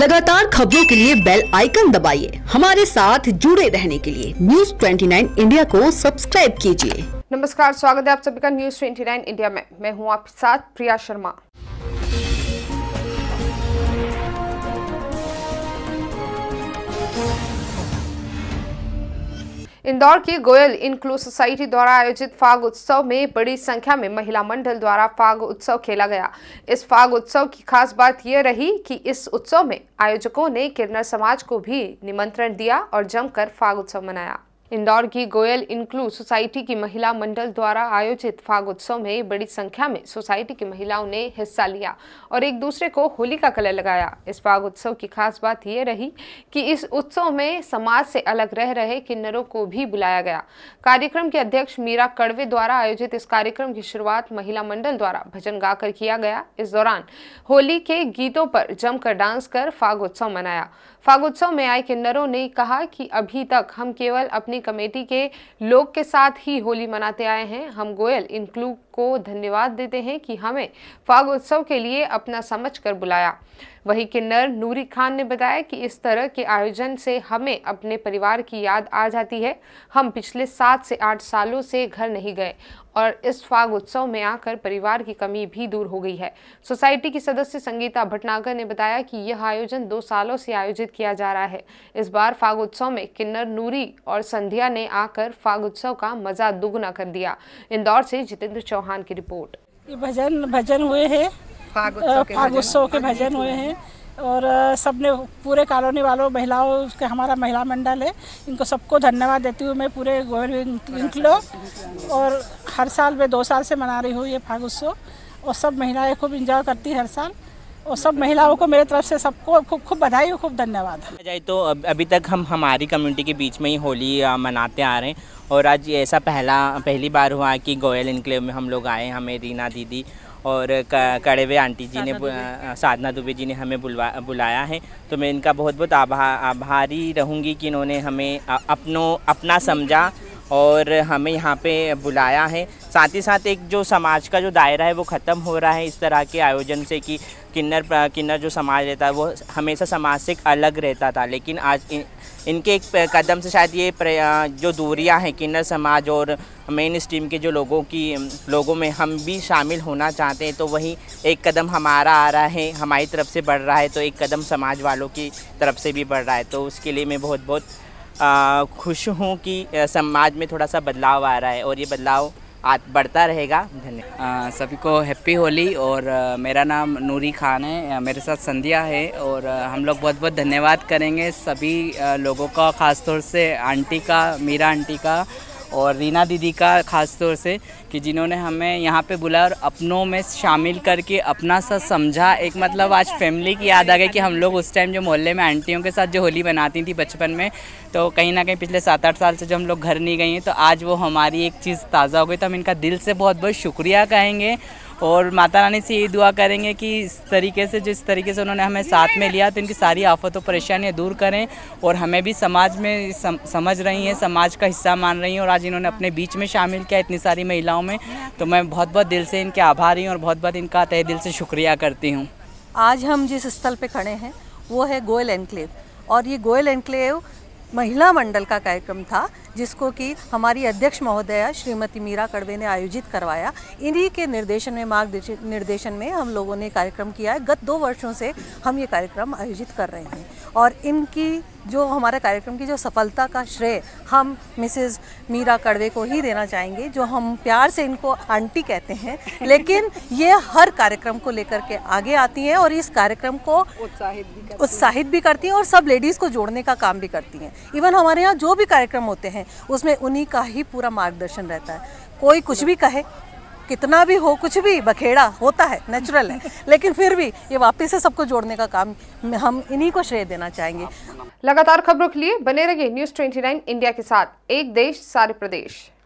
लगातार खबरों के लिए बेल आइकन दबाइए हमारे साथ जुड़े रहने के लिए न्यूज 29 इंडिया को सब्सक्राइब कीजिए नमस्कार स्वागत है आप सभी का न्यूज 29 इंडिया में मैं हूं आपके साथ प्रिया शर्मा इंदौर के गोयल इनक्लू सोसाइटी द्वारा आयोजित फाग उत्सव में बड़ी संख्या में महिला मंडल द्वारा फाग उत्सव खेला गया इस फाग उत्सव की खास बात यह रही कि इस उत्सव में आयोजकों ने किरनर समाज को भी निमंत्रण दिया और जमकर फाग उत्सव मनाया इंदौर की गोयल इंक्लू सोसाइटी की महिला मंडल द्वारा आयोजित फागोत्सव में बड़ी संख्या में सोसाइटी की महिलाओं ने हिस्सा लिया और एक दूसरे को होली का कलर लगाया इस फागोत्सव की खास बात यह रही कि इस उत्सव में समाज से अलग रह रहे किन्नरों को भी बुलाया गया कार्यक्रम के अध्यक्ष मीरा कड़वे द्वारा आयोजित इस कार्यक्रम की शुरुआत महिला मंडल द्वारा भजन गाकर किया गया इस दौरान होली के गीतों पर जमकर डांस कर फागोत्सव मनाया फागोत्सव में आए किन्नरों ने कहा कि अभी तक हम केवल अपनी कमेटी के लोग के साथ ही होली मनाते आए हैं हम गोयल इन को धन्यवाद देते हैं कि हमें फाग उत्सव के लिए अपना समझकर बुलाया वही किन्नर नूरी खान ने बताया कि इस तरह के आयोजन से हमें अपने परिवार की याद आ जाती है हम पिछले सात से आठ सालों से घर नहीं गए और इस फाग उत्सव में आकर परिवार की कमी भी दूर हो गई है सोसाइटी की सदस्य संगीता भटनागर ने बताया कि यह आयोजन दो सालों से आयोजित किया जा रहा है इस बार फाग उत्सव में किन्नर नूरी और संध्या ने आकर फाग उत्सव का मजा दुगुना कर दिया इंदौर से जितेंद्र चौहान चौहान की रिपोर्ट ये भजन भजन हुए हैं फागोत्सव के भजन हुए हैं और सबने पूरे कॉलोनी वालों महिलाओं के हमारा महिला मंडल है इनको सबको धन्यवाद देती हूँ मैं पूरे गोविंदलो और हर साल मैं दो साल से मना रही हूँ ये उत्सव और सब महिलाएं खूब इंजॉय करती हर साल और सब महिलाओं को मेरे तरफ से सबको खूब खूब बधाई और खूब धन्यवाद जाए तो अभी तक हम हमारी कम्युनिटी के बीच में ही होली मनाते आ रहे हैं और आज ऐसा पहला पहली बार हुआ कि गोयल इनक्लेव में हम लोग आए हमें रीना दीदी और कड़ेवे आंटी जी ने साधना दुबे जी ने हमें बुलवा बुलाया है तो मैं इनका बहुत बहुत आभा आभारी रहूँगी कि इन्होंने हमें अपनों अपना समझा और हमें यहाँ पे बुलाया है साथ ही साथ एक जो समाज का जो दायरा है वो ख़त्म हो रहा है इस तरह के आयोजन से कि किन्नर किन्नर जो समाज रहता है वो हमेशा समाज से अलग रहता था लेकिन आज इन, इनके एक कदम से शायद ये जो दूरियां हैं किन्नर समाज और मेन स्ट्रीम के जो लोगों की लोगों में हम भी शामिल होना चाहते हैं तो वही एक कदम हमारा आ रहा है हमारी तरफ से बढ़ रहा है तो एक कदम समाज वालों की तरफ से भी बढ़ रहा है तो उसके लिए मैं बहुत बहुत खुश हूँ कि समाज में थोड़ा सा बदलाव आ रहा है और ये बदलाव आज बढ़ता रहेगा धन्यवाद सभी को हैप्पी होली और आ, मेरा नाम नूरी खान है मेरे साथ संध्या है और आ, हम लोग बहुत बहुत धन्यवाद करेंगे सभी आ, लोगों का ख़ासतौर से आंटी का मीरा आंटी का और रीना दीदी का ख़ास तौर से कि जिन्होंने हमें यहाँ पे बुलाया और अपनों में शामिल करके अपना सा समझा एक मतलब आज फैमिली की याद आ गई कि हम लोग उस टाइम जो मोहल्ले में आंटियों के साथ जो होली बनाती थी बचपन में तो कहीं ना कहीं पिछले सात आठ साल से जो हम लोग घर नहीं गए हैं तो आज वो हमारी एक चीज़ ताज़ा हो गई तो हम इनका दिल से बहुत बहुत शुक्रिया कहेंगे और माता रानी से ये दुआ करेंगे कि इस तरीके से जिस तरीके से उन्होंने हमें साथ में लिया तो इनकी सारी आफतों परेशानियाँ दूर करें और हमें भी समाज में सम, समझ रही हैं समाज का हिस्सा मान रही हैं और आज इन्होंने अपने बीच में शामिल किया इतनी सारी महिलाओं में तो मैं बहुत बहुत दिल से इनके आभारी हूँ और बहुत बहुत इनका तय दिल से शुक्रिया करती हूँ आज हम जिस स्थल पर खड़े हैं वो है गोयल एनक्लेव और ये गोयल एनक्लेव महिला मंडल का कार्यक्रम था जिसको कि हमारी अध्यक्ष महोदया श्रीमती मीरा कड़वे ने आयोजित करवाया इन्हीं के निर्देशन में मार्ग निर्देशन में हम लोगों ने कार्यक्रम किया है गत दो वर्षों से हम ये कार्यक्रम आयोजित कर रहे हैं और इनकी जो हमारे कार्यक्रम की जो सफलता का श्रेय हम मिसेस मीरा कड़वे को ही देना चाहेंगे जो हम प्यार से इनको आंटी कहते हैं लेकिन ये हर कार्यक्रम को लेकर के आगे आती हैं और इस कार्यक्रम को उत्साहित भी उत्साहित भी करती हैं और सब लेडीज़ को जोड़ने का काम भी करती हैं इवन हमारे यहाँ जो भी कार्यक्रम होते हैं उसमें उन्हीं का ही पूरा मार्गदर्शन रहता है कोई कुछ भी कहे कितना भी हो कुछ भी बखेड़ा होता है नेचुरल है लेकिन फिर भी ये वापिस से सबको जोड़ने का काम हम इन्हीं को श्रेय देना चाहेंगे लगातार खबरों के लिए बने रहिए न्यूज़ 29 इंडिया के साथ एक देश सारे प्रदेश